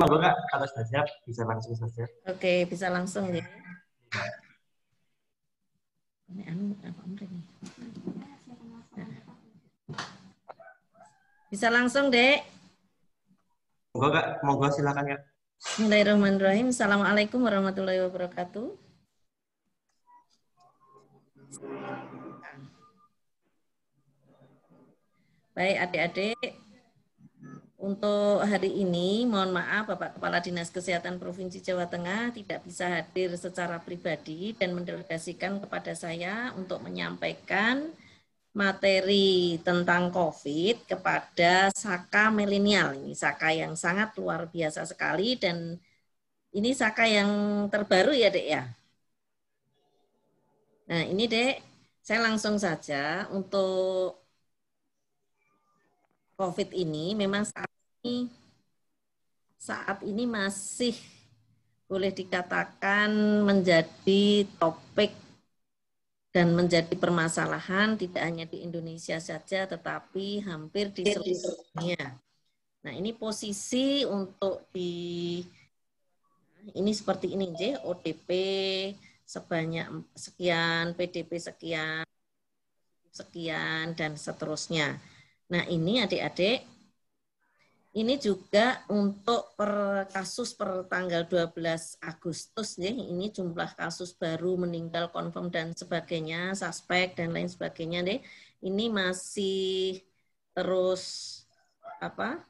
Monggo Kak, kalau sudah siap bisa langsung saja. Oke, bisa langsung ya. Ini anu apa ini? Bisa langsung, Dek. Monggo Kak, monggo silakan ya. Bismillahirrahmanirrahim. Assalamualaikum warahmatullahi wabarakatuh. Baik, adik-adik, untuk hari ini, mohon maaf Bapak Kepala Dinas Kesehatan Provinsi Jawa Tengah tidak bisa hadir secara pribadi dan mendelegasikan kepada saya untuk menyampaikan materi tentang COVID kepada Saka milenial. Ini Saka yang sangat luar biasa sekali dan ini Saka yang terbaru ya Dek ya? Nah ini Dek, saya langsung saja untuk COVID ini memang saat ini saat ini masih boleh dikatakan menjadi topik dan menjadi permasalahan tidak hanya di Indonesia saja tetapi hampir di iya, seluruh dunia. Nah, ini posisi untuk di ini seperti ini J, ODP sebanyak sekian, PDP sekian, sekian dan seterusnya. Nah ini adik-adik, ini juga untuk per kasus per tanggal 12 Agustus nih, ya. ini jumlah kasus baru meninggal confirm dan sebagainya, suspek dan lain sebagainya deh. Ini masih terus apa?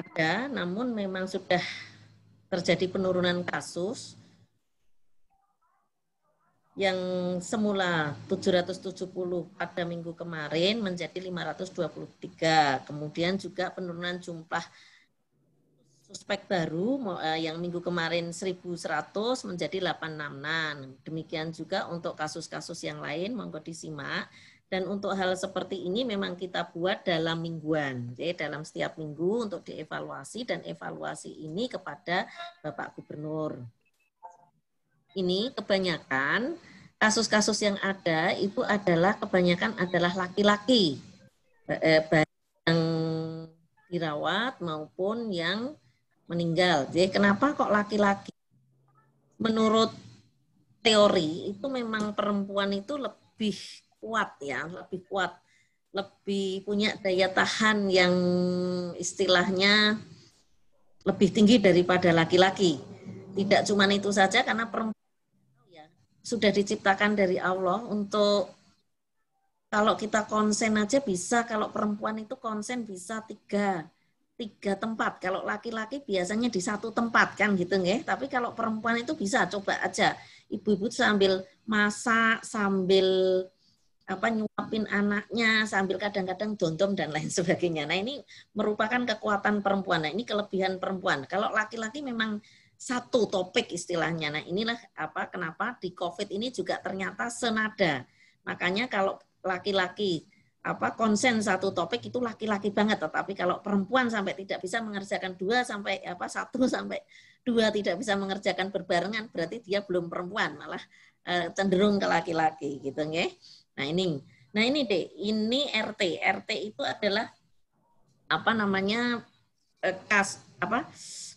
Ada, namun memang sudah terjadi penurunan kasus yang semula 770 pada minggu kemarin menjadi 523. Kemudian juga penurunan jumlah suspek baru eh, yang minggu kemarin 1100 menjadi 866. Demikian juga untuk kasus-kasus yang lain monggo disimak. Dan untuk hal seperti ini memang kita buat dalam mingguan, ya, dalam setiap minggu untuk dievaluasi dan evaluasi ini kepada Bapak Gubernur ini kebanyakan kasus-kasus yang ada itu adalah kebanyakan adalah laki-laki eh, yang dirawat maupun yang meninggal. Jadi kenapa kok laki-laki? Menurut teori itu memang perempuan itu lebih kuat ya, lebih kuat, lebih punya daya tahan yang istilahnya lebih tinggi daripada laki-laki. Tidak cuma itu saja karena perempuan sudah diciptakan dari Allah untuk kalau kita konsen aja bisa, kalau perempuan itu konsen bisa tiga, tiga tempat. Kalau laki-laki biasanya di satu tempat kan gitu nggih. Tapi kalau perempuan itu bisa coba aja. Ibu-ibu sambil masak, sambil apa nyuapin anaknya sambil kadang-kadang dondom dan lain sebagainya. Nah ini merupakan kekuatan perempuan. Nah ini kelebihan perempuan. Kalau laki-laki memang satu topik istilahnya. Nah, inilah apa kenapa di Covid ini juga ternyata senada. Makanya kalau laki-laki apa konsen satu topik itu laki-laki banget, tetapi kalau perempuan sampai tidak bisa mengerjakan dua sampai apa satu sampai dua tidak bisa mengerjakan berbarengan, berarti dia belum perempuan, malah eh, cenderung ke laki-laki gitu nggih. Nah, ini nah ini deh, ini RT. RT itu adalah apa namanya eh, kas apa?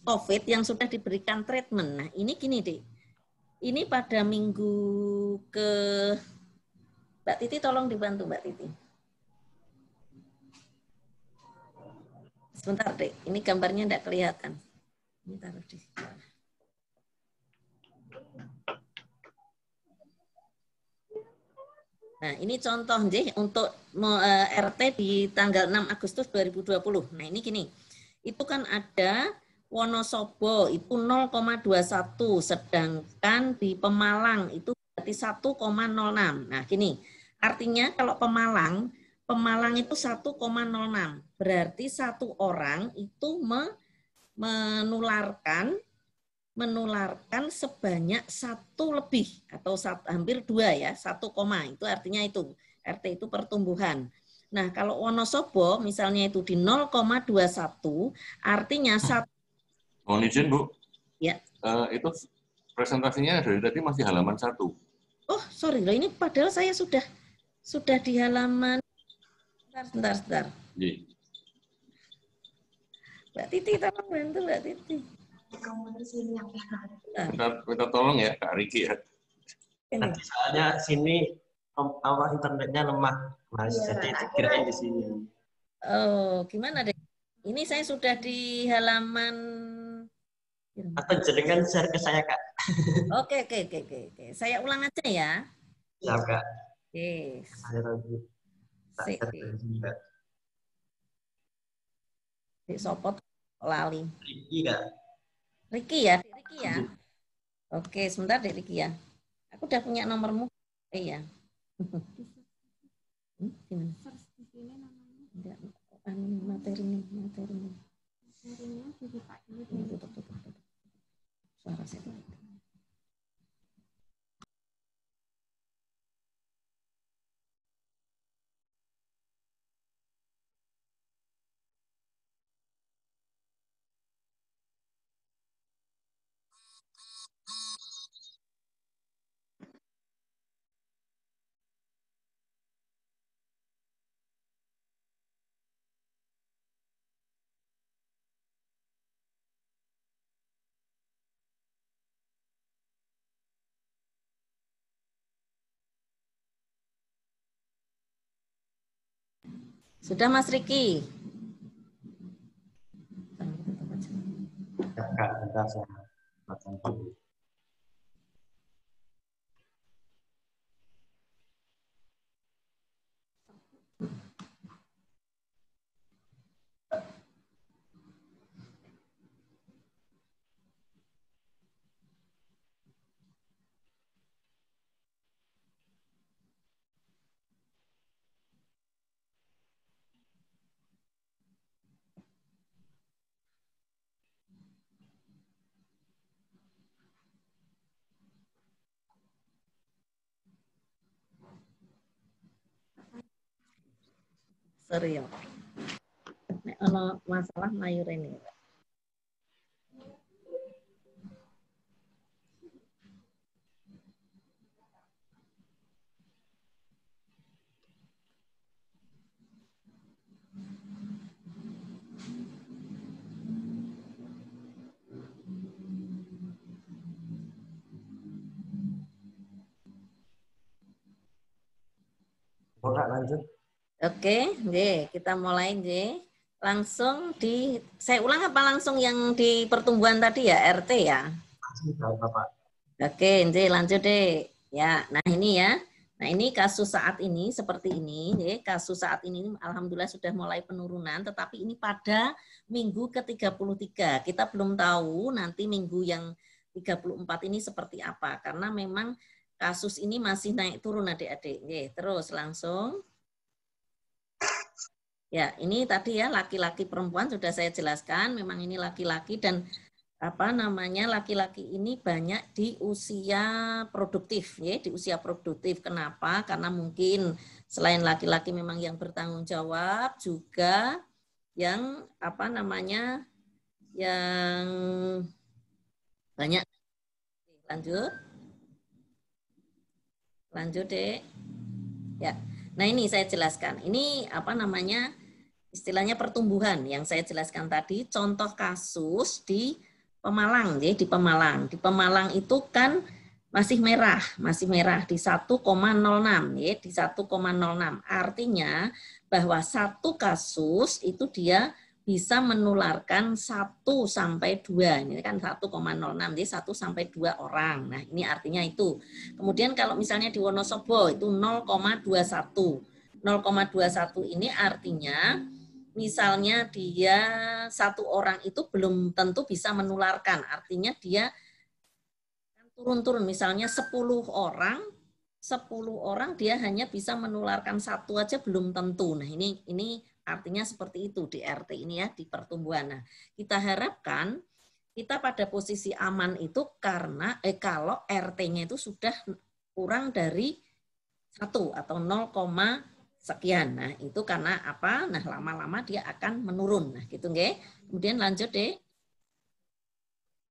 COVID yang sudah diberikan treatment. Nah, ini gini, deh, Ini pada minggu ke Mbak Titi tolong dibantu Mbak Titi. Sebentar, deh, Ini gambarnya tidak kelihatan. Ini taruh di sini. Nah, ini contoh deh untuk eh, RT di tanggal 6 Agustus 2020. Nah, ini gini. Itu kan ada Wonosobo itu 0,21, sedangkan di Pemalang itu berarti 1,06. Nah, gini, artinya kalau Pemalang, Pemalang itu 1,06, berarti satu orang itu me, menularkan menularkan sebanyak satu lebih atau satu, hampir dua ya, satu koma itu artinya itu RT itu pertumbuhan. Nah, kalau Wonosobo misalnya itu di 0,21, artinya ah. satu Mohon izin, Bu. Ya. Uh, itu presentasinya dari tadi masih halaman satu. Oh, sorry loh. Ini padahal saya sudah sudah di halaman. Sebentar, sebentar, sebentar. Ya. Mbak Titi, tolong bantu Mbak Titi. Kita nah. kita tolong ya Kak Riki ya. Nanti soalnya sini apa internetnya lemah, Mas. Ya, Jadi kira di sini. Oh, gimana deh? Ini saya sudah di halaman Iya. Atau jenengan share ke saya, Kak. Oke, oke, oke, oke. Saya ulang aja ya. Siap, Kak. Oke. Saya lagi. sopot lali. Riki, Kak. Riki ya, Riki ya. Oke, sebentar Dek Riki ya. Aku udah punya nomormu. Eh ya. Hmm, materi nih, materi Materinya Pak Sudah Mas Riki? Kak, serial. Nek ono masalah mayur ini Oke, J, kita mulai J. Langsung di, saya ulang apa langsung yang di pertumbuhan tadi ya, RT ya? Oke, J, lanjut deh. Ya, nah ini ya. Nah ini kasus saat ini seperti ini. J. Kasus saat ini alhamdulillah sudah mulai penurunan, tetapi ini pada minggu ke-33. Kita belum tahu nanti minggu yang 34 ini seperti apa, karena memang kasus ini masih naik turun adik-adik. Terus langsung. Ya, ini tadi ya laki-laki perempuan sudah saya jelaskan, memang ini laki-laki dan apa namanya laki-laki ini banyak di usia produktif ya, di usia produktif. Kenapa? Karena mungkin selain laki-laki memang yang bertanggung jawab juga yang apa namanya yang banyak lanjut lanjut deh ya nah ini saya jelaskan ini apa namanya istilahnya pertumbuhan yang saya jelaskan tadi contoh kasus di Pemalang ya di Pemalang di Pemalang itu kan masih merah masih merah di 1,06 ya di 1,06 artinya bahwa satu kasus itu dia bisa menularkan 1 sampai 2. Ini kan 1,06, jadi 1 sampai 2 orang. Nah, ini artinya itu. Kemudian kalau misalnya di Wonosobo itu 0,21. 0,21 ini artinya misalnya dia satu orang itu belum tentu bisa menularkan. Artinya dia turun-turun misalnya 10 orang 10 orang dia hanya bisa menularkan satu aja belum tentu. Nah, ini ini artinya seperti itu di RT ini ya di pertumbuhan. Nah, kita harapkan kita pada posisi aman itu karena eh kalau RT-nya itu sudah kurang dari satu atau sekian. Nah, itu karena apa? Nah, lama-lama dia akan menurun. Nah, gitu nggih. Kemudian lanjut, deh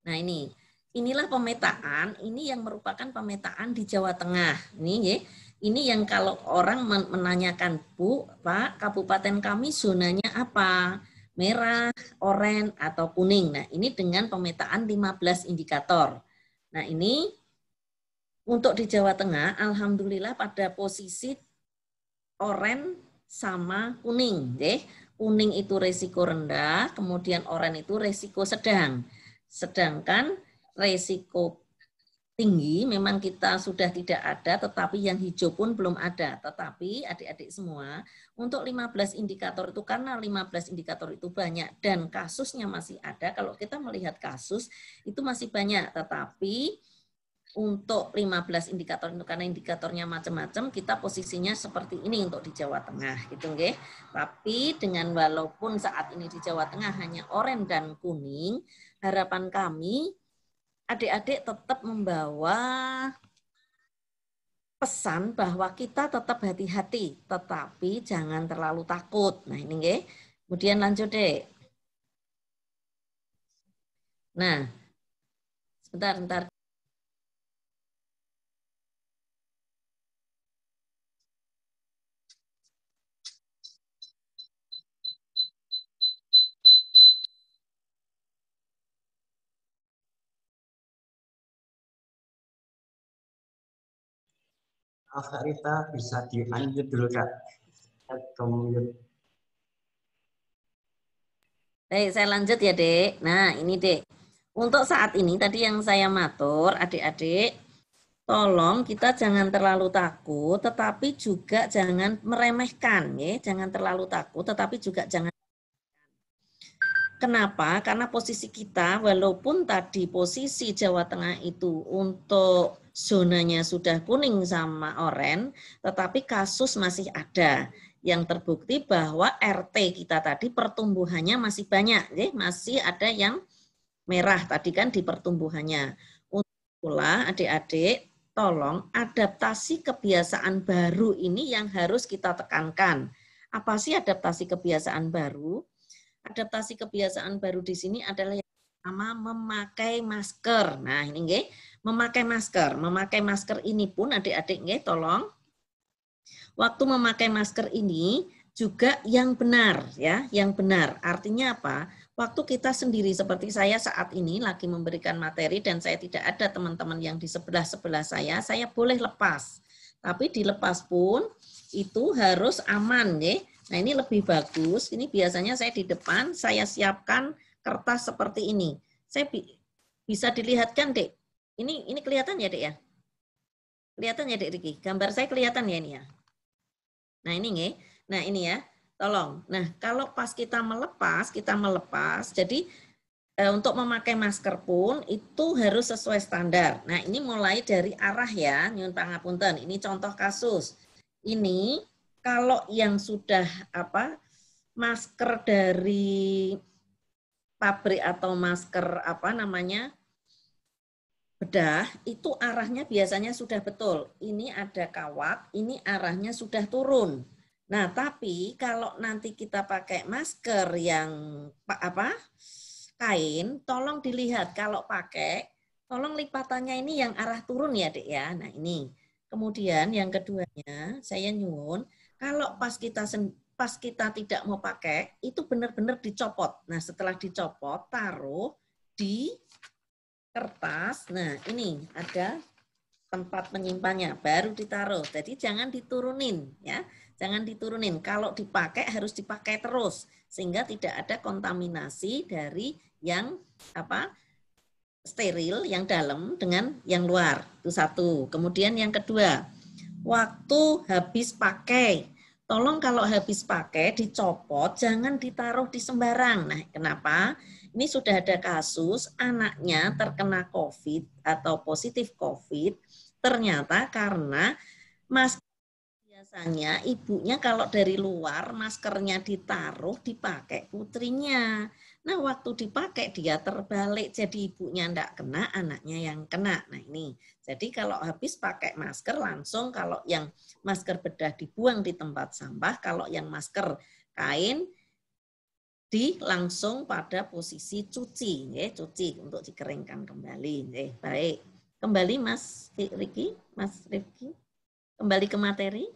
Nah, ini. Inilah pemetaan, ini yang merupakan pemetaan di Jawa Tengah. Ini nggih. Ini yang kalau orang menanyakan, Bu, Pak, kabupaten kami zonanya apa? Merah, oranye, atau kuning. Nah, ini dengan pemetaan 15 indikator. Nah, ini untuk di Jawa Tengah, alhamdulillah pada posisi oranye sama kuning. Deh. Kuning itu resiko rendah, kemudian oranye itu resiko sedang. Sedangkan resiko tinggi memang kita sudah tidak ada, tetapi yang hijau pun belum ada. Tetapi adik-adik semua, untuk 15 indikator itu karena 15 indikator itu banyak dan kasusnya masih ada. Kalau kita melihat kasus itu masih banyak, tetapi untuk 15 indikator itu karena indikatornya macam-macam kita posisinya seperti ini untuk di Jawa Tengah gitu nggih. Tapi dengan walaupun saat ini di Jawa Tengah hanya oranye dan kuning, harapan kami adik-adik tetap membawa pesan bahwa kita tetap hati-hati, tetapi jangan terlalu takut. Nah, ini nggih. Kemudian lanjut, deh. Nah, sebentar, sebentar. Afarita bisa dianjut dulu Kak. Baik, saya lanjut ya, Dek. Nah, ini, Dek. Untuk saat ini, tadi yang saya matur, adik-adik, tolong kita jangan terlalu takut, tetapi juga jangan meremehkan, ya. Jangan terlalu takut, tetapi juga jangan Kenapa? Karena posisi kita, walaupun tadi posisi Jawa Tengah itu untuk zonanya sudah kuning sama oranye, tetapi kasus masih ada yang terbukti bahwa RT kita tadi pertumbuhannya masih banyak, ya, masih ada yang merah tadi kan di pertumbuhannya. Untuk pula adik-adik, tolong adaptasi kebiasaan baru ini yang harus kita tekankan. Apa sih adaptasi kebiasaan baru? Adaptasi kebiasaan baru di sini adalah yang pertama memakai masker. Nah, ini nggih, memakai masker. Memakai masker ini pun adik-adik nggih tolong waktu memakai masker ini juga yang benar ya, yang benar. Artinya apa? Waktu kita sendiri seperti saya saat ini lagi memberikan materi dan saya tidak ada teman-teman yang di sebelah-sebelah saya, saya boleh lepas. Tapi dilepas pun itu harus aman ya. Nah, ini lebih bagus. Ini biasanya saya di depan, saya siapkan kertas seperti ini. Saya bi bisa dilihatkan, Dek. Ini ini kelihatan ya, Dek ya? Kelihatan ya, Dek Riki? Gambar saya kelihatan ya ini ya. Nah, ini nge. Nah, ini ya. Tolong. Nah, kalau pas kita melepas, kita melepas. Jadi e, untuk memakai masker pun itu harus sesuai standar. Nah, ini mulai dari arah ya, nyun pangapunten. Ini contoh kasus. Ini kalau yang sudah apa masker dari pabrik atau masker apa namanya bedah itu arahnya biasanya sudah betul. Ini ada kawat, ini arahnya sudah turun. Nah, tapi kalau nanti kita pakai masker yang apa? kain, tolong dilihat kalau pakai tolong lipatannya ini yang arah turun ya, Dek ya. Nah, ini. Kemudian yang keduanya, saya nyuwun kalau pas kita pas kita tidak mau pakai, itu benar-benar dicopot. Nah, setelah dicopot, taruh di kertas. Nah, ini ada tempat menyimpannya, baru ditaruh. Jadi jangan diturunin ya. Jangan diturunin. Kalau dipakai harus dipakai terus sehingga tidak ada kontaminasi dari yang apa? steril yang dalam dengan yang luar. Itu satu. Kemudian yang kedua, waktu habis pakai tolong kalau habis pakai dicopot, jangan ditaruh di sembarang. Nah, kenapa? Ini sudah ada kasus anaknya terkena COVID atau positif COVID, ternyata karena masker biasanya ibunya kalau dari luar maskernya ditaruh dipakai putrinya. Nah waktu dipakai dia terbalik jadi ibunya ndak kena anaknya yang kena. Nah ini jadi kalau habis pakai masker langsung kalau yang masker bedah dibuang di tempat sampah, kalau yang masker kain di langsung pada posisi cuci, ya cuci untuk dikeringkan kembali. Ya, baik, kembali Mas Riki, Mas Rifki, kembali ke materi.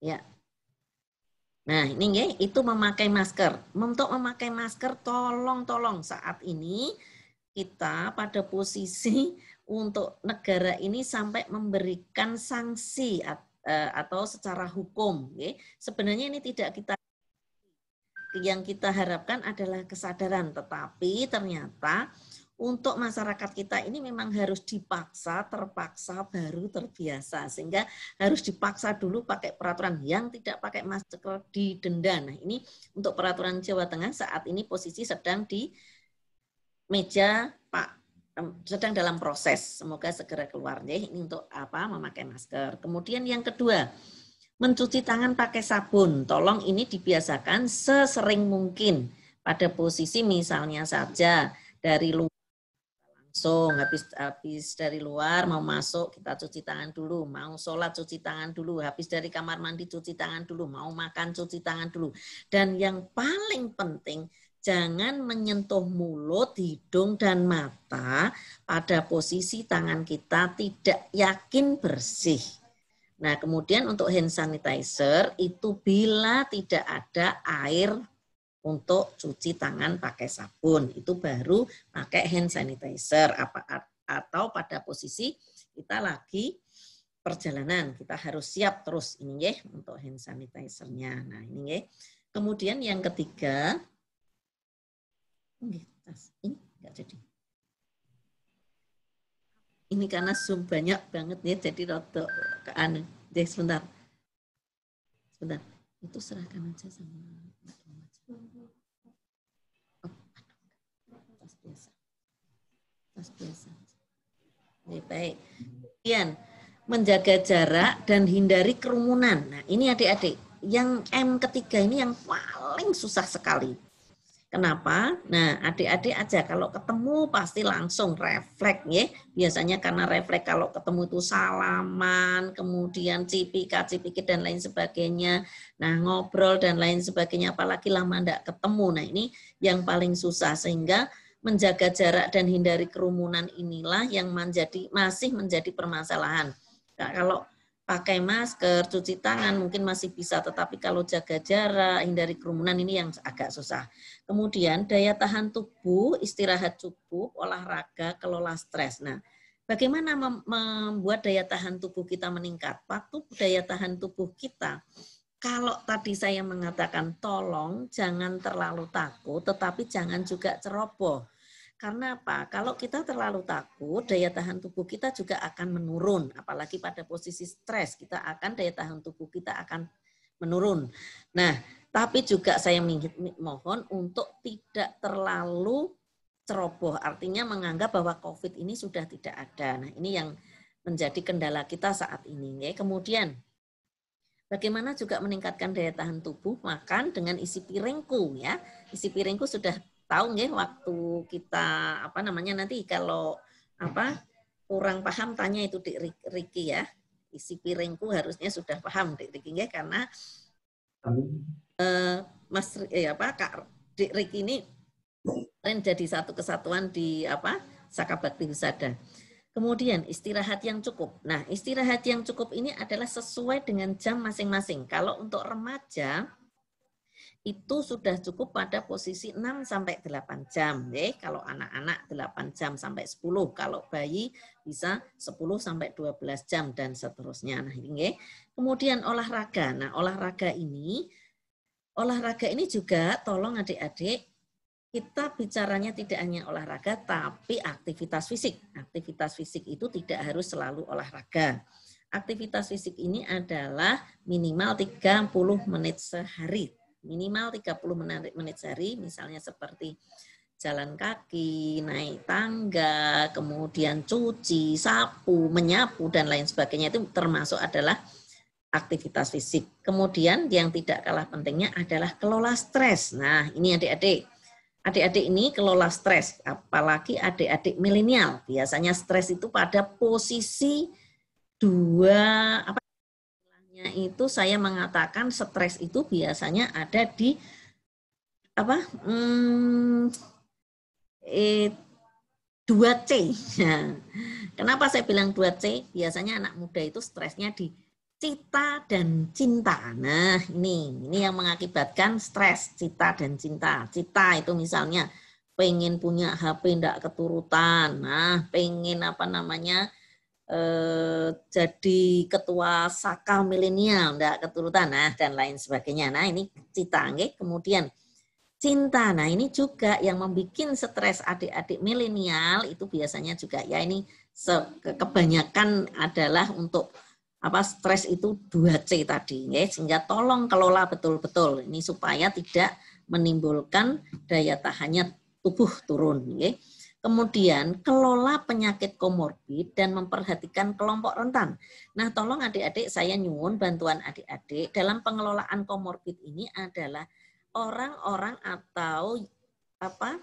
Ya. Nah, ini ya, itu memakai masker. Untuk memakai masker, tolong-tolong saat ini kita pada posisi untuk negara ini sampai memberikan sanksi eh, atau secara hukum. Ya. Sebenarnya ini tidak kita yang kita harapkan adalah kesadaran, tetapi ternyata untuk masyarakat kita ini memang harus dipaksa, terpaksa, baru terbiasa. Sehingga harus dipaksa dulu pakai peraturan yang tidak pakai masker di denda. Nah ini untuk peraturan Jawa Tengah saat ini posisi sedang di meja Pak sedang dalam proses. Semoga segera keluar. Jadi ya, ini untuk apa? Memakai masker. Kemudian yang kedua, mencuci tangan pakai sabun. Tolong ini dibiasakan sesering mungkin pada posisi misalnya saja dari luar langsung habis habis dari luar mau masuk kita cuci tangan dulu mau sholat cuci tangan dulu habis dari kamar mandi cuci tangan dulu mau makan cuci tangan dulu dan yang paling penting jangan menyentuh mulut hidung dan mata pada posisi tangan kita tidak yakin bersih nah kemudian untuk hand sanitizer itu bila tidak ada air untuk cuci tangan pakai sabun. Itu baru pakai hand sanitizer apa atau pada posisi kita lagi perjalanan, kita harus siap terus ini ya untuk hand sanitizernya. Nah, ini ya. Kemudian yang ketiga ini enggak jadi. Ini karena zoom banyak banget nih jadi rotok ke anu. Jadi sebentar. Sebentar. Itu serahkan aja sama atas biasa. Oke, baik. Kemudian menjaga jarak dan hindari kerumunan. Nah, ini adik-adik, yang M ketiga ini yang paling susah sekali. Kenapa? Nah, adik-adik aja kalau ketemu pasti langsung refleks ya. Biasanya karena refleks kalau ketemu itu salaman, kemudian cipika, cipiki dan lain sebagainya. Nah, ngobrol dan lain sebagainya apalagi lama ndak ketemu. Nah, ini yang paling susah sehingga menjaga jarak dan hindari kerumunan inilah yang menjadi masih menjadi permasalahan. Nah, kalau pakai masker, cuci tangan mungkin masih bisa, tetapi kalau jaga jarak, hindari kerumunan ini yang agak susah. Kemudian daya tahan tubuh, istirahat cukup, olahraga, kelola stres. Nah, bagaimana membuat daya tahan tubuh kita meningkat? Waktu daya tahan tubuh kita kalau tadi saya mengatakan tolong jangan terlalu takut, tetapi jangan juga ceroboh. Karena apa? Kalau kita terlalu takut, daya tahan tubuh kita juga akan menurun. Apalagi pada posisi stres, kita akan daya tahan tubuh kita akan menurun. Nah, tapi juga saya mohon untuk tidak terlalu ceroboh. Artinya menganggap bahwa COVID ini sudah tidak ada. Nah, ini yang menjadi kendala kita saat ini. Kemudian Bagaimana juga meningkatkan daya tahan tubuh? Makan dengan isi piringku ya. Isi piringku sudah tahu nggih waktu kita apa namanya nanti kalau apa kurang paham tanya itu di Riki ya. Isi piringku harusnya sudah paham di Riki nggih karena eh, Mas eh, apa Kak Dik Riki ini menjadi jadi satu kesatuan di apa Sakabakti Husada. Kemudian istirahat yang cukup. Nah, istirahat yang cukup ini adalah sesuai dengan jam masing-masing. Kalau untuk remaja itu sudah cukup pada posisi 6 sampai 8 jam. Ya, kalau anak-anak 8 jam sampai 10, kalau bayi bisa 10 sampai 12 jam dan seterusnya. Nah, ini eh. Kemudian olahraga. Nah, olahraga ini olahraga ini juga tolong adik-adik kita bicaranya tidak hanya olahraga, tapi aktivitas fisik. Aktivitas fisik itu tidak harus selalu olahraga. Aktivitas fisik ini adalah minimal 30 menit sehari. Minimal 30 menit sehari, misalnya seperti jalan kaki, naik tangga, kemudian cuci, sapu, menyapu, dan lain sebagainya. Itu termasuk adalah aktivitas fisik. Kemudian yang tidak kalah pentingnya adalah kelola stres. Nah, ini adik-adik adik-adik ini kelola stres, apalagi adik-adik milenial. Biasanya stres itu pada posisi dua apa itu saya mengatakan stres itu biasanya ada di apa hmm, eh, 2C. Kenapa saya bilang 2C? Biasanya anak muda itu stresnya di cita dan cinta. Nah, ini ini yang mengakibatkan stres cita dan cinta. Cita itu misalnya pengen punya HP tidak keturutan. Nah, pengen apa namanya? Eh, jadi ketua saka milenial tidak keturutan. Nah, dan lain sebagainya. Nah, ini cita, okay? Kemudian cinta. Nah, ini juga yang membuat stres adik-adik milenial itu biasanya juga ya ini kebanyakan adalah untuk apa stres itu 2C tadi ya sehingga tolong kelola betul-betul ini supaya tidak menimbulkan daya tahannya tubuh turun ya. Kemudian kelola penyakit komorbid dan memperhatikan kelompok rentan. Nah, tolong adik-adik saya nyuwun bantuan adik-adik dalam pengelolaan komorbid ini adalah orang-orang atau apa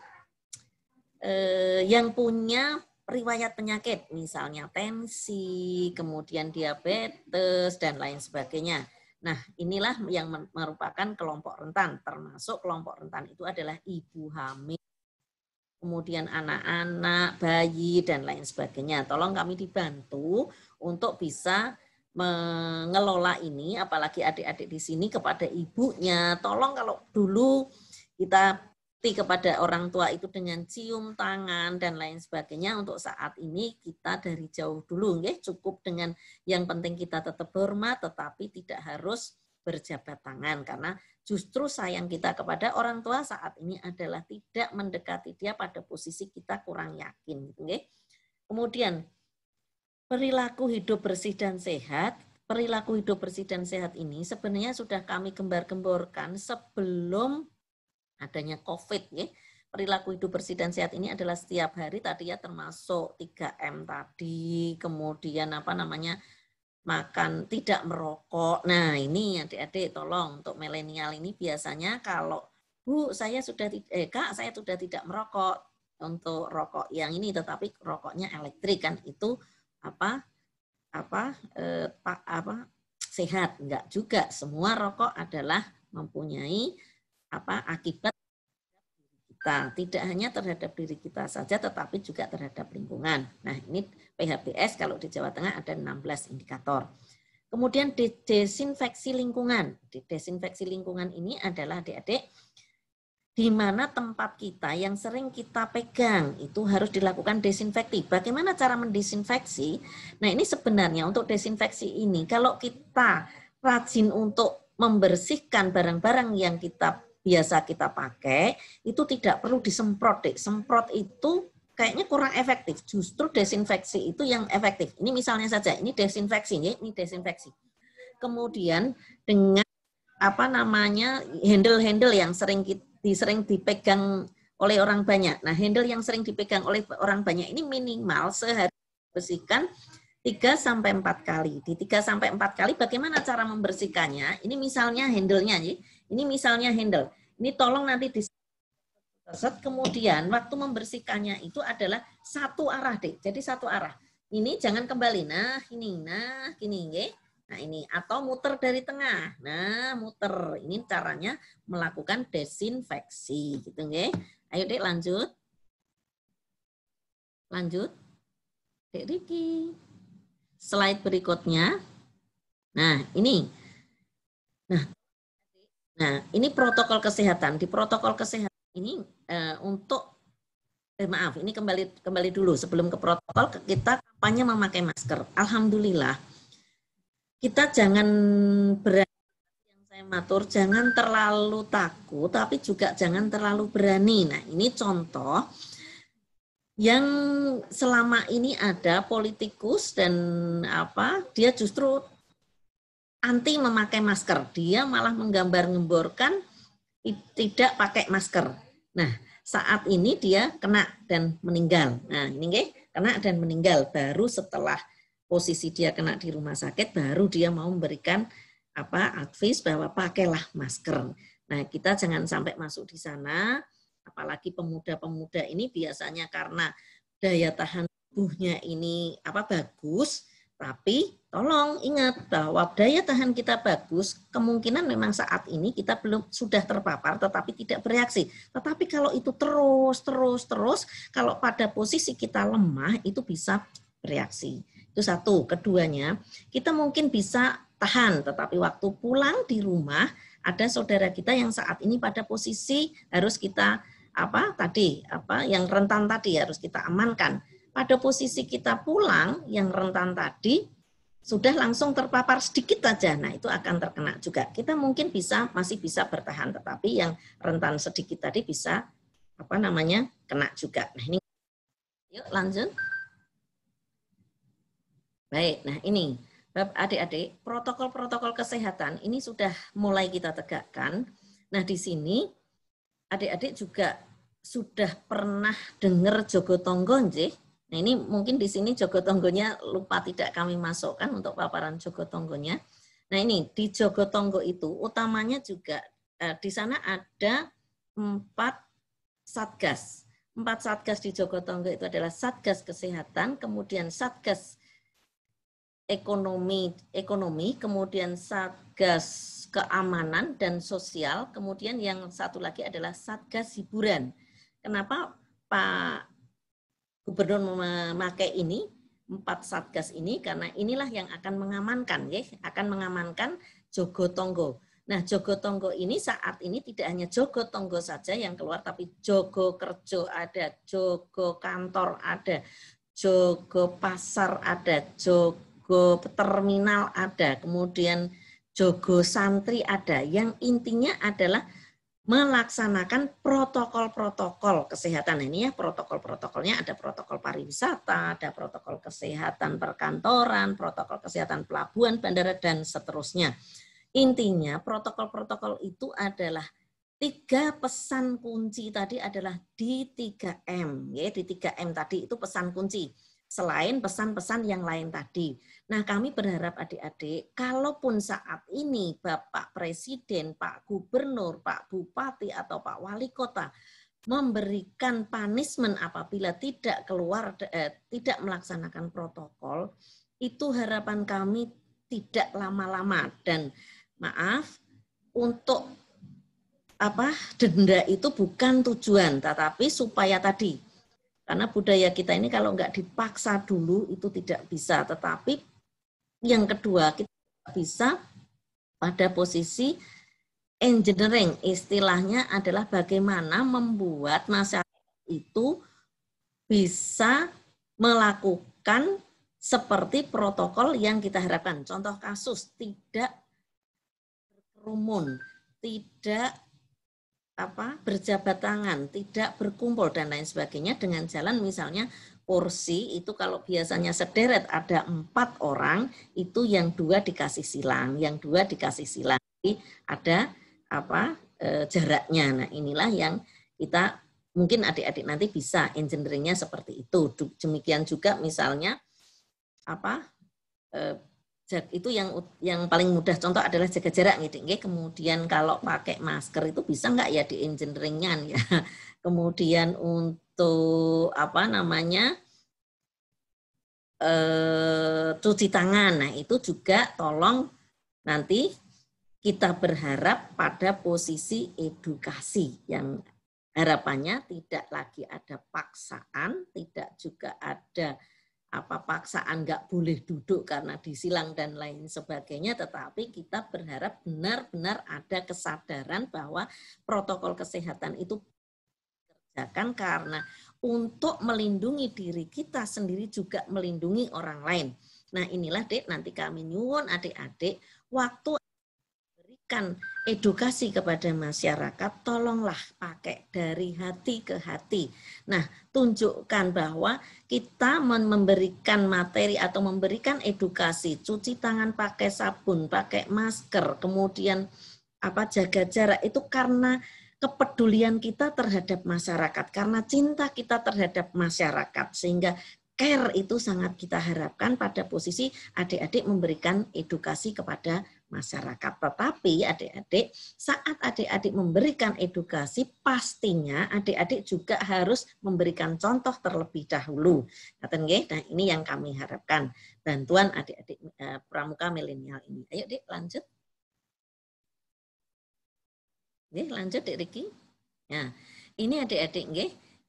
eh, yang punya riwayat penyakit, misalnya tensi, kemudian diabetes, dan lain sebagainya. Nah, inilah yang merupakan kelompok rentan, termasuk kelompok rentan itu adalah ibu hamil, kemudian anak-anak, bayi, dan lain sebagainya. Tolong kami dibantu untuk bisa mengelola ini, apalagi adik-adik di sini kepada ibunya. Tolong kalau dulu kita kepada orang tua itu dengan cium tangan dan lain sebagainya untuk saat ini kita dari jauh dulu ya cukup dengan yang penting kita tetap hormat tetapi tidak harus berjabat tangan karena justru sayang kita kepada orang tua saat ini adalah tidak mendekati dia pada posisi kita kurang yakin ya. Kemudian perilaku hidup bersih dan sehat perilaku hidup bersih dan sehat ini sebenarnya sudah kami gembar-gemborkan sebelum adanya COVID. Ya. Perilaku hidup bersih dan sehat ini adalah setiap hari tadi ya termasuk 3M tadi, kemudian apa namanya makan tidak merokok. Nah ini adik-adik tolong untuk milenial ini biasanya kalau Bu saya sudah eh Kak saya sudah tidak merokok untuk rokok yang ini tetapi rokoknya elektrik kan itu apa apa eh, apa sehat enggak juga semua rokok adalah mempunyai apa akibat kita tidak hanya terhadap diri kita saja tetapi juga terhadap lingkungan. Nah, ini PHBS kalau di Jawa Tengah ada 16 indikator. Kemudian di desinfeksi lingkungan. Di Desinfeksi lingkungan ini adalah adik-adik di mana tempat kita yang sering kita pegang itu harus dilakukan desinfektif Bagaimana cara mendesinfeksi? Nah, ini sebenarnya untuk desinfeksi ini kalau kita rajin untuk membersihkan barang-barang yang kita biasa kita pakai itu tidak perlu disemprot deh. Semprot itu kayaknya kurang efektif. Justru desinfeksi itu yang efektif. Ini misalnya saja, ini desinfeksi, ya, ini desinfeksi. Kemudian dengan apa namanya handle-handle yang sering sering dipegang oleh orang banyak. Nah, handle yang sering dipegang oleh orang banyak ini minimal sehari bersihkan 3 sampai 4 kali. Di 3 sampai 4 kali bagaimana cara membersihkannya? Ini misalnya handle-nya ya. Ini misalnya handle. Ini tolong nanti di set kemudian waktu membersihkannya itu adalah satu arah deh. Jadi satu arah. Ini jangan kembali. Nah, ini nah, ini ya. Nah, ini atau muter dari tengah. Nah, muter. Ini caranya melakukan desinfeksi gitu nggih. Ayo deh lanjut. Lanjut. Dek Riki. Slide berikutnya. Nah, ini. Nah, Nah, ini protokol kesehatan. Di protokol kesehatan ini uh, untuk eh, maaf, ini kembali kembali dulu sebelum ke protokol kita kampanye memakai masker. Alhamdulillah. Kita jangan berani yang saya matur, jangan terlalu takut tapi juga jangan terlalu berani. Nah, ini contoh yang selama ini ada politikus dan apa dia justru anti memakai masker. Dia malah menggambar ngemborkan tidak pakai masker. Nah, saat ini dia kena dan meninggal. Nah, ini nggih, kena dan meninggal baru setelah posisi dia kena di rumah sakit baru dia mau memberikan apa advice bahwa pakailah masker. Nah, kita jangan sampai masuk di sana apalagi pemuda-pemuda ini biasanya karena daya tahan tubuhnya ini apa bagus tapi tolong ingat bahwa daya tahan kita bagus, kemungkinan memang saat ini kita belum sudah terpapar tetapi tidak bereaksi. Tetapi kalau itu terus terus terus kalau pada posisi kita lemah itu bisa bereaksi. Itu satu. Keduanya, kita mungkin bisa tahan tetapi waktu pulang di rumah ada saudara kita yang saat ini pada posisi harus kita apa tadi apa yang rentan tadi harus kita amankan pada posisi kita pulang yang rentan tadi sudah langsung terpapar sedikit saja, nah itu akan terkena juga. Kita mungkin bisa masih bisa bertahan, tetapi yang rentan sedikit tadi bisa apa namanya kena juga. Nah ini, yuk lanjut. Baik, nah ini adik-adik protokol-protokol kesehatan ini sudah mulai kita tegakkan. Nah di sini adik-adik juga sudah pernah dengar jogo Nah ini mungkin di sini Jogotonggonya lupa tidak kami masukkan untuk paparan Jogotonggonya. Nah ini di Jogotonggo itu utamanya juga eh, di sana ada empat satgas. Empat satgas di Jogotonggo itu adalah satgas kesehatan, kemudian satgas ekonomi, ekonomi, kemudian satgas keamanan dan sosial, kemudian yang satu lagi adalah satgas hiburan. Kenapa Pak gubernur memakai ini empat satgas ini karena inilah yang akan mengamankan ya akan mengamankan jogo tonggo nah jogo tonggo ini saat ini tidak hanya jogo tonggo saja yang keluar tapi jogo kerjo ada jogo kantor ada jogo pasar ada jogo terminal ada kemudian jogo santri ada yang intinya adalah melaksanakan protokol-protokol kesehatan ini ya protokol-protokolnya ada protokol pariwisata, ada protokol kesehatan perkantoran, protokol kesehatan pelabuhan, bandara dan seterusnya. Intinya protokol-protokol itu adalah tiga pesan kunci tadi adalah di 3M ya di 3M tadi itu pesan kunci selain pesan-pesan yang lain tadi. Nah, kami berharap adik-adik, kalaupun saat ini Bapak Presiden, Pak Gubernur, Pak Bupati, atau Pak Wali Kota memberikan punishment apabila tidak keluar, eh, tidak melaksanakan protokol, itu harapan kami tidak lama-lama dan maaf untuk apa denda itu bukan tujuan tetapi supaya tadi karena budaya kita ini kalau nggak dipaksa dulu itu tidak bisa. Tetapi yang kedua kita bisa pada posisi engineering istilahnya adalah bagaimana membuat masyarakat itu bisa melakukan seperti protokol yang kita harapkan. Contoh kasus tidak berkerumun, tidak apa berjabat tangan, tidak berkumpul dan lain sebagainya dengan jalan misalnya kursi itu kalau biasanya sederet ada empat orang itu yang dua dikasih silang, yang dua dikasih silang, Jadi ada apa e, jaraknya. Nah inilah yang kita mungkin adik-adik nanti bisa engineeringnya seperti itu. Demikian juga misalnya apa e, itu yang yang paling mudah contoh adalah jaga jarak nih kemudian kalau pakai masker itu bisa nggak ya di engineeringan ya kemudian untuk apa namanya eh, cuci tangan nah itu juga tolong nanti kita berharap pada posisi edukasi yang harapannya tidak lagi ada paksaan tidak juga ada apa paksaan nggak boleh duduk karena disilang dan lain sebagainya tetapi kita berharap benar-benar ada kesadaran bahwa protokol kesehatan itu dikerjakan karena untuk melindungi diri kita sendiri juga melindungi orang lain. Nah inilah dek nanti kami nyuwun adik-adik waktu memberikan edukasi kepada masyarakat, tolonglah pakai dari hati ke hati. Nah, tunjukkan bahwa kita memberikan materi atau memberikan edukasi, cuci tangan pakai sabun, pakai masker, kemudian apa jaga jarak itu karena kepedulian kita terhadap masyarakat, karena cinta kita terhadap masyarakat, sehingga care itu sangat kita harapkan pada posisi adik-adik memberikan edukasi kepada masyarakat. Tetapi adik-adik, saat adik-adik memberikan edukasi, pastinya adik-adik juga harus memberikan contoh terlebih dahulu. Nah ini yang kami harapkan, bantuan adik-adik eh, pramuka milenial ini. Ayo dik, lanjut. Ini lanjut dik Riki. Nah, ini adik-adik,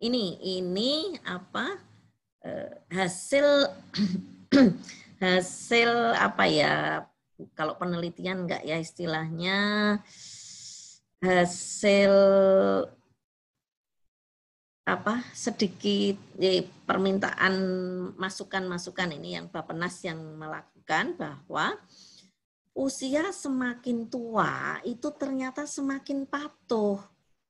ini ini apa Eh, hasil hasil apa ya kalau penelitian enggak ya istilahnya hasil apa sedikit eh, permintaan masukan-masukan ini yang Bapenas yang melakukan bahwa usia semakin tua itu ternyata semakin patuh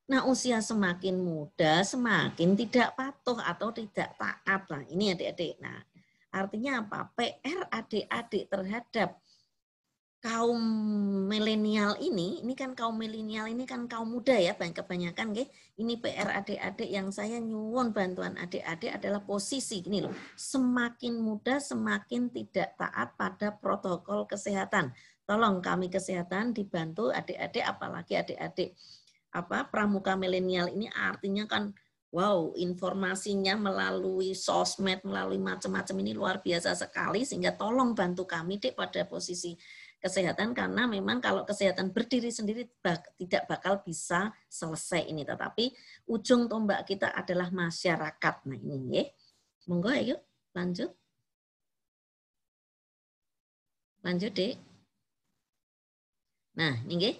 Nah usia semakin muda semakin tidak patuh atau tidak taat Nah, ini adik-adik. Nah artinya apa? PR adik-adik terhadap kaum milenial ini, ini kan kaum milenial ini kan kaum muda ya, banyak kebanyakan okay? ini PR adik-adik yang saya nyuwun bantuan adik-adik adalah posisi ini loh, semakin muda semakin tidak taat pada protokol kesehatan. Tolong kami kesehatan dibantu adik-adik apalagi adik-adik apa pramuka milenial ini artinya kan wow informasinya melalui sosmed melalui macam-macam ini luar biasa sekali sehingga tolong bantu kami deh pada posisi kesehatan karena memang kalau kesehatan berdiri sendiri bak, tidak bakal bisa selesai ini tetapi ujung tombak kita adalah masyarakat nah ini ya monggo ayo lanjut lanjut deh nah ini ya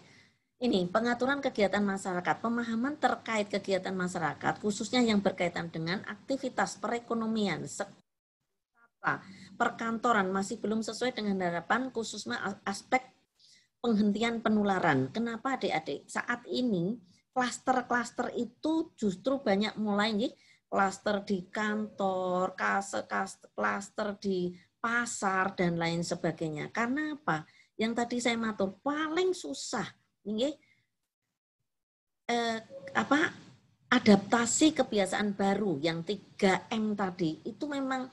ini pengaturan kegiatan masyarakat, pemahaman terkait kegiatan masyarakat, khususnya yang berkaitan dengan aktivitas perekonomian, sekata, perkantoran masih belum sesuai dengan harapan, khususnya aspek penghentian penularan. Kenapa adik-adik? Saat ini klaster-klaster itu justru banyak mulai nih, klaster di kantor, klaster di pasar dan lain sebagainya. Karena apa? Yang tadi saya matur paling susah ini eh, apa adaptasi kebiasaan baru yang 3M tadi itu memang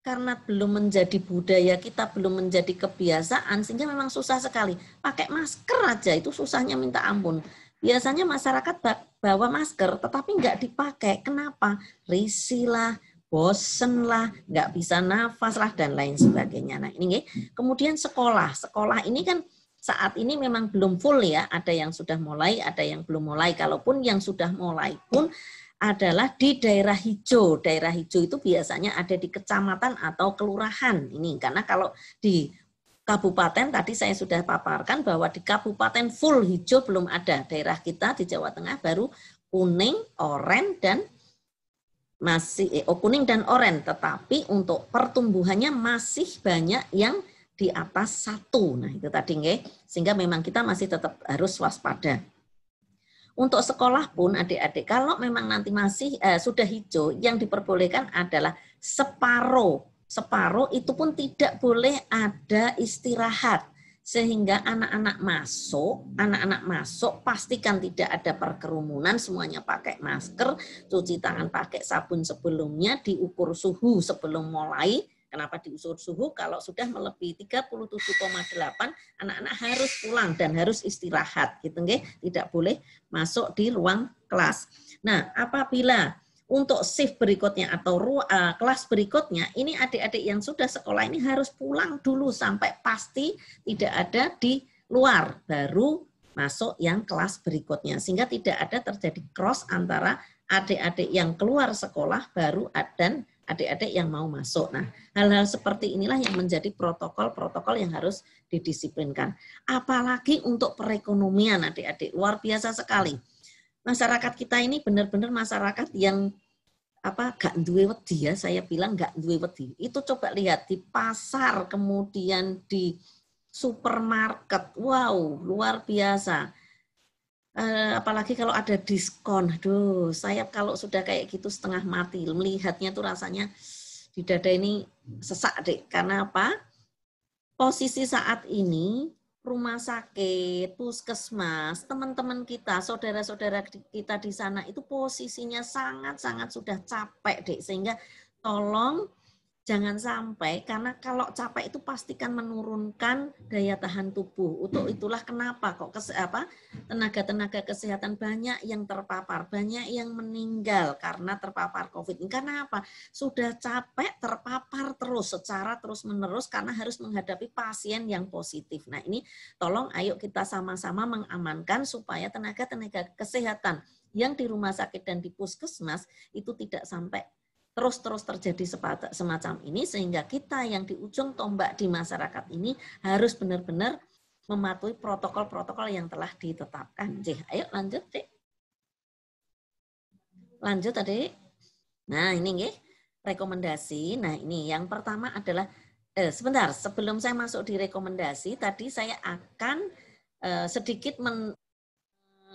karena belum menjadi budaya kita belum menjadi kebiasaan sehingga memang susah sekali pakai masker aja itu susahnya minta ampun biasanya masyarakat bawa masker tetapi nggak dipakai kenapa risilah bosen lah nggak bisa nafas lah dan lain sebagainya nah ini kemudian sekolah sekolah ini kan saat ini memang belum full ya, ada yang sudah mulai, ada yang belum mulai. Kalaupun yang sudah mulai pun adalah di daerah hijau. Daerah hijau itu biasanya ada di kecamatan atau kelurahan ini karena kalau di kabupaten tadi saya sudah paparkan bahwa di kabupaten full hijau belum ada. Daerah kita di Jawa Tengah baru kuning, oranye dan masih eh, oh, kuning dan oranye, tetapi untuk pertumbuhannya masih banyak yang di atas satu. Nah, itu tadi nggih. Sehingga memang kita masih tetap harus waspada. Untuk sekolah pun adik-adik kalau memang nanti masih eh, sudah hijau yang diperbolehkan adalah separuh. Separuh itu pun tidak boleh ada istirahat sehingga anak-anak masuk, anak-anak masuk pastikan tidak ada perkerumunan, semuanya pakai masker, cuci tangan pakai sabun sebelumnya, diukur suhu sebelum mulai Kenapa diusur suhu? Kalau sudah melebihi 37,8, anak-anak harus pulang dan harus istirahat, gitu nge? Tidak boleh masuk di ruang kelas. Nah, apabila untuk shift berikutnya atau ruang, uh, eh, kelas berikutnya, ini adik-adik yang sudah sekolah ini harus pulang dulu sampai pasti tidak ada di luar, baru masuk yang kelas berikutnya. Sehingga tidak ada terjadi cross antara adik-adik yang keluar sekolah baru dan adik-adik yang mau masuk. Nah, hal-hal seperti inilah yang menjadi protokol-protokol yang harus didisiplinkan. Apalagi untuk perekonomian adik-adik, luar biasa sekali. Masyarakat kita ini benar-benar masyarakat yang apa gak duwe wedi ya saya bilang gak duwe wedi itu coba lihat di pasar kemudian di supermarket wow luar biasa Eh, apalagi kalau ada diskon, aduh, saya kalau sudah kayak gitu setengah mati, melihatnya tuh rasanya di dada ini sesak deh. Karena apa? Posisi saat ini rumah sakit, puskesmas, teman-teman kita, saudara-saudara kita di sana itu posisinya sangat-sangat sudah capek deh. Sehingga tolong jangan sampai karena kalau capek itu pastikan menurunkan daya tahan tubuh. Untuk hmm. itulah kenapa kok kes, apa tenaga-tenaga kesehatan banyak yang terpapar, banyak yang meninggal karena terpapar Covid. Karena apa? Sudah capek terpapar terus secara terus-menerus karena harus menghadapi pasien yang positif. Nah, ini tolong ayo kita sama-sama mengamankan supaya tenaga-tenaga kesehatan yang di rumah sakit dan di puskesmas itu tidak sampai terus-terus terjadi semacam ini sehingga kita yang di ujung tombak di masyarakat ini harus benar-benar mematuhi protokol-protokol yang telah ditetapkan. Cih, ayo lanjut, Dek. Lanjut tadi. Nah, ini nggih rekomendasi. Nah, ini yang pertama adalah eh, sebentar, sebelum saya masuk di rekomendasi, tadi saya akan eh, sedikit men,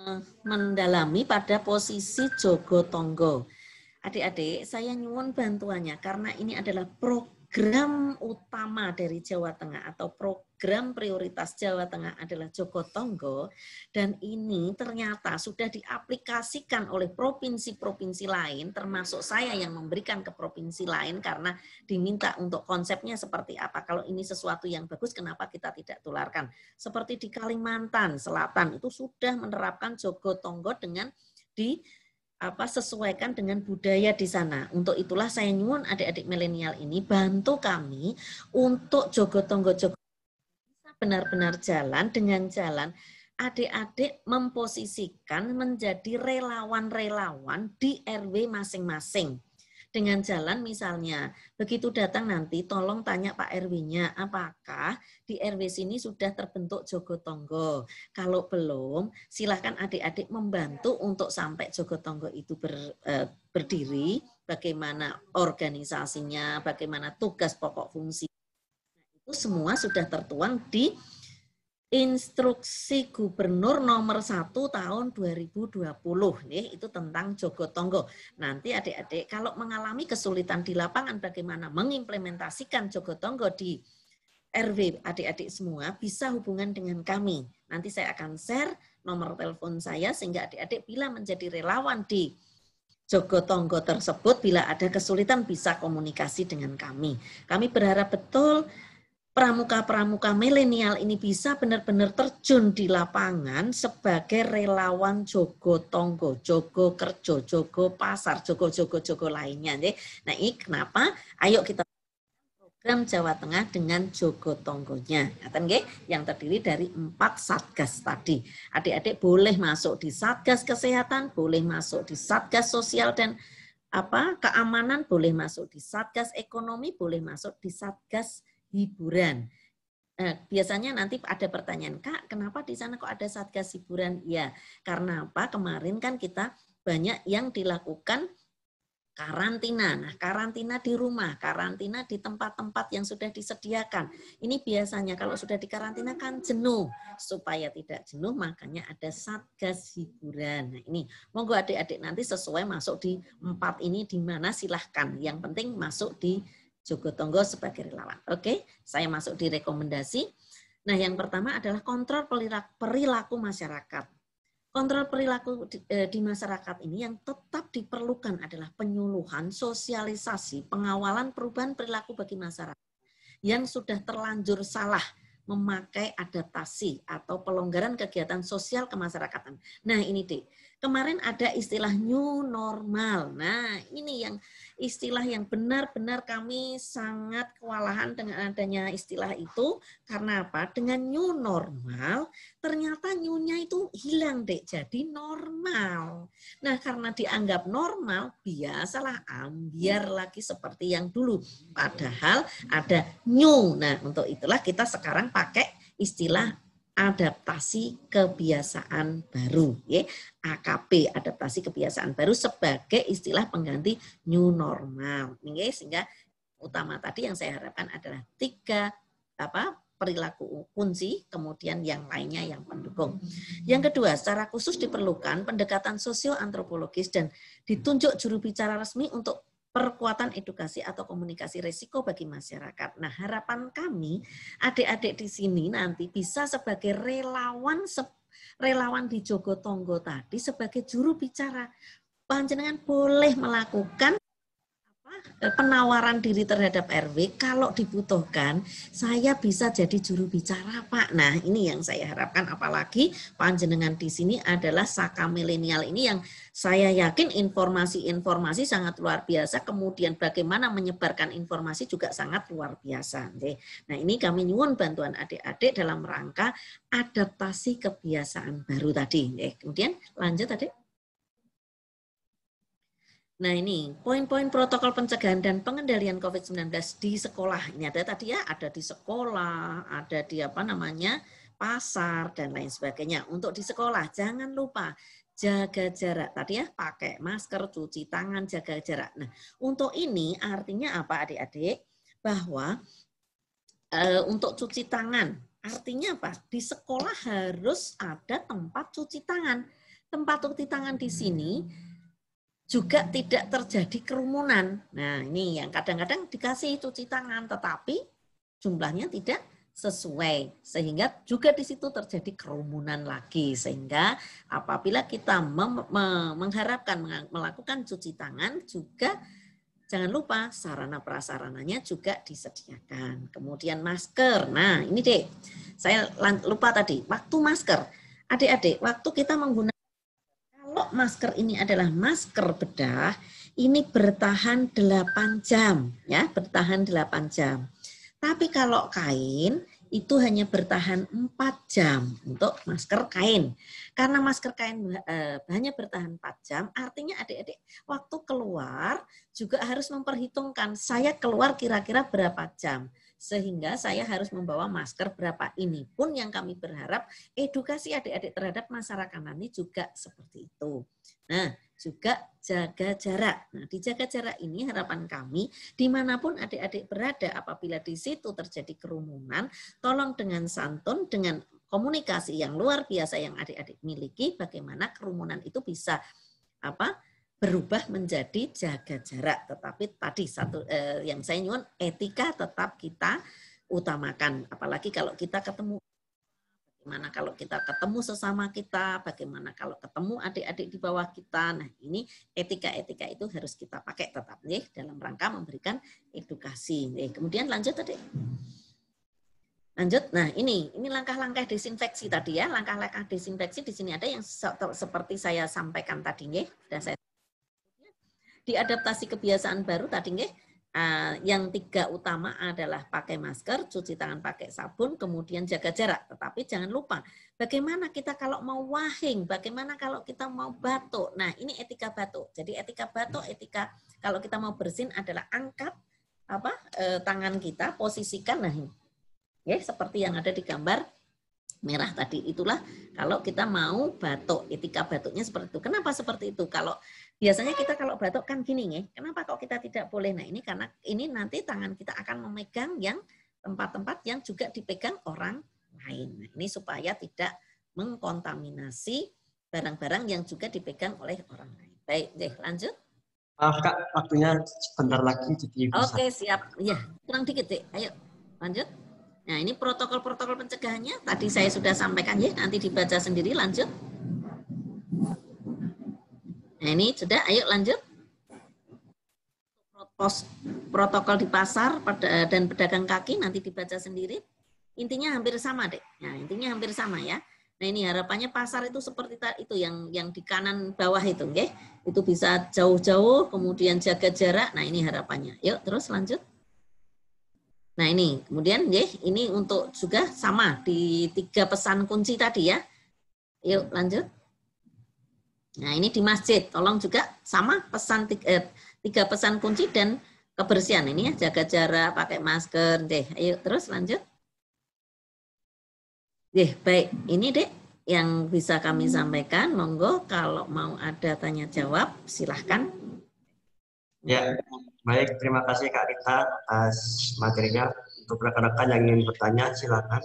eh, mendalami pada posisi jogo tonggo. Adik-adik, saya nyuwun bantuannya karena ini adalah program utama dari Jawa Tengah atau program prioritas Jawa Tengah adalah Joko Tonggo dan ini ternyata sudah diaplikasikan oleh provinsi-provinsi lain termasuk saya yang memberikan ke provinsi lain karena diminta untuk konsepnya seperti apa. Kalau ini sesuatu yang bagus kenapa kita tidak tularkan? Seperti di Kalimantan Selatan itu sudah menerapkan Joko Tonggo dengan di apa sesuaikan dengan budaya di sana. Untuk itulah saya nyuwun adik-adik milenial ini bantu kami untuk jogo tonggo jogo benar-benar jalan dengan jalan adik-adik memposisikan menjadi relawan-relawan di RW masing-masing dengan jalan misalnya. Begitu datang nanti tolong tanya Pak RW-nya apakah di RW sini sudah terbentuk Jogotongo. Kalau belum, silahkan adik-adik membantu untuk sampai Jogotongo itu ber, eh, berdiri, bagaimana organisasinya, bagaimana tugas pokok fungsi. Nah, itu semua sudah tertuang di instruksi gubernur nomor 1 tahun 2020 nih itu tentang Jogotongo. Nanti adik-adik kalau mengalami kesulitan di lapangan bagaimana mengimplementasikan Jogotongo di RW adik-adik semua bisa hubungan dengan kami. Nanti saya akan share nomor telepon saya sehingga adik-adik bila menjadi relawan di Jogotongo tersebut bila ada kesulitan bisa komunikasi dengan kami. Kami berharap betul pramuka-pramuka milenial ini bisa benar-benar terjun di lapangan sebagai relawan jogo tonggo, jogo kerjo, jogo pasar, jogo-jogo-jogo lainnya. Nah ini kenapa? Ayo kita program Jawa Tengah dengan jogo tonggonya. Yang terdiri dari empat satgas tadi. Adik-adik boleh masuk di satgas kesehatan, boleh masuk di satgas sosial dan apa keamanan boleh masuk di satgas ekonomi boleh masuk di satgas hiburan. Eh, biasanya nanti ada pertanyaan, Kak, kenapa di sana kok ada satgas hiburan? Ya, karena apa? Kemarin kan kita banyak yang dilakukan karantina. Nah, karantina di rumah, karantina di tempat-tempat yang sudah disediakan. Ini biasanya kalau sudah dikarantina kan jenuh. Supaya tidak jenuh, makanya ada satgas hiburan. Nah, ini monggo adik-adik nanti sesuai masuk di empat ini di mana silahkan. Yang penting masuk di Tonggo sebagai relawan. Oke, saya masuk di rekomendasi. Nah, yang pertama adalah kontrol perilaku masyarakat. Kontrol perilaku di, e, di masyarakat ini yang tetap diperlukan adalah penyuluhan, sosialisasi, pengawalan perubahan perilaku bagi masyarakat yang sudah terlanjur salah memakai adaptasi atau pelonggaran kegiatan sosial kemasyarakatan. Nah, ini deh kemarin ada istilah new normal. Nah, ini yang istilah yang benar-benar kami sangat kewalahan dengan adanya istilah itu. Karena apa? Dengan new normal, ternyata new-nya itu hilang, Dek. Jadi normal. Nah, karena dianggap normal, biasalah ambiar lagi seperti yang dulu. Padahal ada new. Nah, untuk itulah kita sekarang pakai istilah adaptasi kebiasaan baru ya AKP adaptasi kebiasaan baru sebagai istilah pengganti new normal ya sehingga utama tadi yang saya harapkan adalah tiga apa perilaku kunci kemudian yang lainnya yang pendukung yang kedua secara khusus diperlukan pendekatan sosio antropologis dan ditunjuk juru bicara resmi untuk perkuatan edukasi atau komunikasi risiko bagi masyarakat. Nah, harapan kami adik-adik di sini nanti bisa sebagai relawan relawan di Jogotongo tadi sebagai juru bicara. Panjenengan boleh melakukan Eh, penawaran diri terhadap RW kalau dibutuhkan saya bisa jadi juru bicara Pak. Nah, ini yang saya harapkan apalagi panjenengan di sini adalah saka milenial ini yang saya yakin informasi-informasi sangat luar biasa kemudian bagaimana menyebarkan informasi juga sangat luar biasa. Nah, ini kami nyuwun bantuan adik-adik dalam rangka adaptasi kebiasaan baru tadi. Kemudian lanjut tadi. Nah ini poin-poin protokol pencegahan dan pengendalian COVID-19 di sekolah. Ini ada tadi ya, ada di sekolah, ada di apa namanya, pasar, dan lain sebagainya. Untuk di sekolah, jangan lupa jaga jarak. Tadi ya pakai masker, cuci tangan, jaga jarak. Nah untuk ini artinya apa adik-adik? Bahwa e, untuk cuci tangan, artinya apa? Di sekolah harus ada tempat cuci tangan. Tempat cuci tangan di sini juga tidak terjadi kerumunan. Nah, ini yang kadang-kadang dikasih cuci tangan tetapi jumlahnya tidak sesuai sehingga juga di situ terjadi kerumunan lagi sehingga apabila kita mengharapkan melakukan cuci tangan juga jangan lupa sarana prasarananya juga disediakan. Kemudian masker. Nah, ini deh, Saya lupa tadi, waktu masker. Adik-adik, waktu kita menggunakan kalau masker ini adalah masker bedah, ini bertahan 8 jam ya, bertahan 8 jam. Tapi kalau kain itu hanya bertahan 4 jam untuk masker kain. Karena masker kain eh, hanya bertahan 4 jam, artinya adik-adik waktu keluar juga harus memperhitungkan saya keluar kira-kira berapa jam sehingga saya harus membawa masker berapa ini pun yang kami berharap edukasi adik-adik terhadap masyarakat ini juga seperti itu. Nah, juga jaga jarak. Nah, di jaga jarak ini harapan kami, dimanapun adik-adik berada, apabila di situ terjadi kerumunan, tolong dengan santun, dengan komunikasi yang luar biasa yang adik-adik miliki, bagaimana kerumunan itu bisa apa berubah menjadi jaga jarak. Tetapi tadi satu eh, yang saya nyuwun etika tetap kita utamakan. Apalagi kalau kita ketemu bagaimana kalau kita ketemu sesama kita, bagaimana kalau ketemu adik-adik di bawah kita. Nah, ini etika-etika itu harus kita pakai tetap nih dalam rangka memberikan edukasi. Nih. Kemudian lanjut tadi. Lanjut. Nah, ini ini langkah-langkah desinfeksi tadi ya. Langkah-langkah desinfeksi di sini ada yang seperti saya sampaikan tadi Dan saya Diadaptasi kebiasaan baru tadi nggih ah, yang tiga utama adalah pakai masker, cuci tangan pakai sabun, kemudian jaga jarak. Tetapi jangan lupa, bagaimana kita kalau mau wahing, bagaimana kalau kita mau batuk. Nah, ini etika batuk. Jadi etika batuk, etika kalau kita mau bersin adalah angkat apa eh, tangan kita, posisikan nah ini. Ya, seperti yang ada di gambar merah tadi. Itulah kalau kita mau batuk, etika batuknya seperti itu. Kenapa seperti itu? Kalau biasanya kita kalau batuk kan gini nih, kenapa kok kita tidak boleh? Nah ini karena ini nanti tangan kita akan memegang yang tempat-tempat yang juga dipegang orang lain. Nah, ini supaya tidak mengkontaminasi barang-barang yang juga dipegang oleh orang lain. Baik, deh lanjut. Maaf kak, waktunya sebentar lagi jadi. Oke okay, siap, ya kurang dikit deh. Ayo lanjut. Nah ini protokol-protokol pencegahannya tadi saya sudah sampaikan ya, nanti dibaca sendiri. Lanjut. Nah ini sudah, ayo lanjut. protokol di pasar dan pedagang kaki nanti dibaca sendiri. Intinya hampir sama deh. Nah, intinya hampir sama ya. Nah ini harapannya pasar itu seperti itu yang yang di kanan bawah itu, okay? Itu bisa jauh-jauh, kemudian jaga jarak. Nah ini harapannya. Yuk terus lanjut. Nah ini kemudian, okay, ini untuk juga sama di tiga pesan kunci tadi ya. Yuk lanjut. Nah, ini di masjid. Tolong juga sama pesan tiga, eh, tiga pesan kunci dan kebersihan ini ya, jaga jarak, pakai masker deh. Ayo terus lanjut. Deh, baik. Ini deh yang bisa kami sampaikan. Monggo kalau mau ada tanya jawab silahkan. Ya, baik. Terima kasih Kak Rita atas materinya. Untuk rekan-rekan yang ingin bertanya silahkan.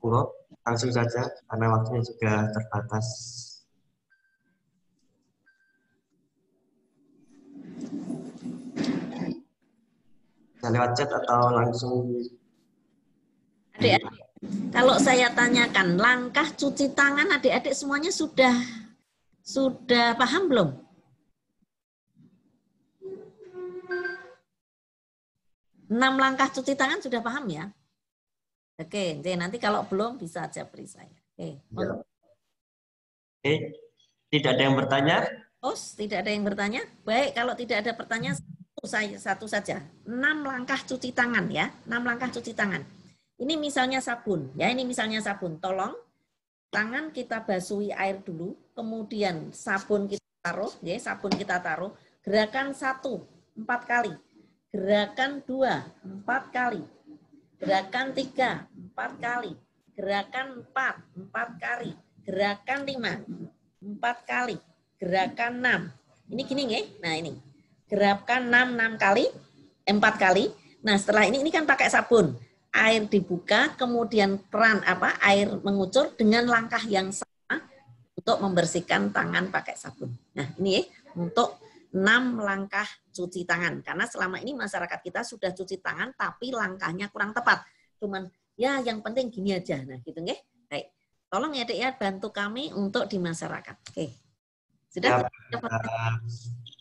Monggo langsung saja karena waktunya juga terbatas. bisa lewat chat atau langsung adik-adik kalau saya tanyakan langkah cuci tangan adik-adik semuanya sudah sudah paham belum enam langkah cuci tangan sudah paham ya oke nanti kalau belum bisa aja beri saya oke ya. oke tidak ada yang bertanya Oh, tidak ada yang bertanya? Baik, kalau tidak ada pertanyaan, saya satu saja, enam langkah cuci tangan ya, enam langkah cuci tangan. Ini misalnya sabun, ya ini misalnya sabun. Tolong tangan kita basuhi air dulu, kemudian sabun kita taruh, ya sabun kita taruh. Gerakan satu empat kali, gerakan dua empat kali, gerakan tiga empat kali, gerakan empat empat kali, gerakan lima empat kali, gerakan enam. Ini gini nggih? Nah ini Gerapkan 6 6 kali, 4 kali. Nah, setelah ini ini kan pakai sabun. Air dibuka, kemudian peran apa? Air mengucur dengan langkah yang sama untuk membersihkan tangan pakai sabun. Nah, ini ya, untuk 6 langkah cuci tangan. Karena selama ini masyarakat kita sudah cuci tangan tapi langkahnya kurang tepat. Cuman ya yang penting gini aja. Nah, gitu nggih. Baik. Tolong ya Dek ya bantu kami untuk di masyarakat. Oke. Sudah? Ya,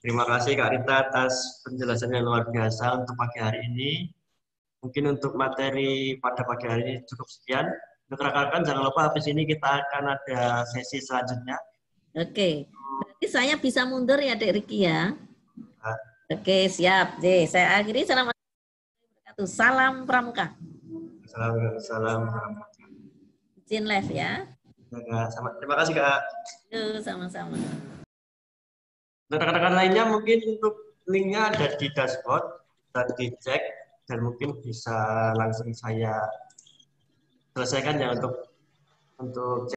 Terima kasih Kak Rita atas penjelasannya luar biasa untuk pagi hari ini. Mungkin untuk materi pada pagi hari ini cukup sekian. Untuk rekan-rekan jangan lupa habis ini kita akan ada sesi selanjutnya. Oke, berarti saya bisa mundur ya Dek Riki ya? Oke, iya. Oke, siap. Jadi saya akhiri. Salam, salam pramuka. Salam, salam pramuka. Izin live ya. Terima kasih Kak. Sama-sama. Nah, rekan-rekan lainnya mungkin untuk linknya ada di dashboard dan dicek dan mungkin bisa langsung saya selesaikan ya untuk untuk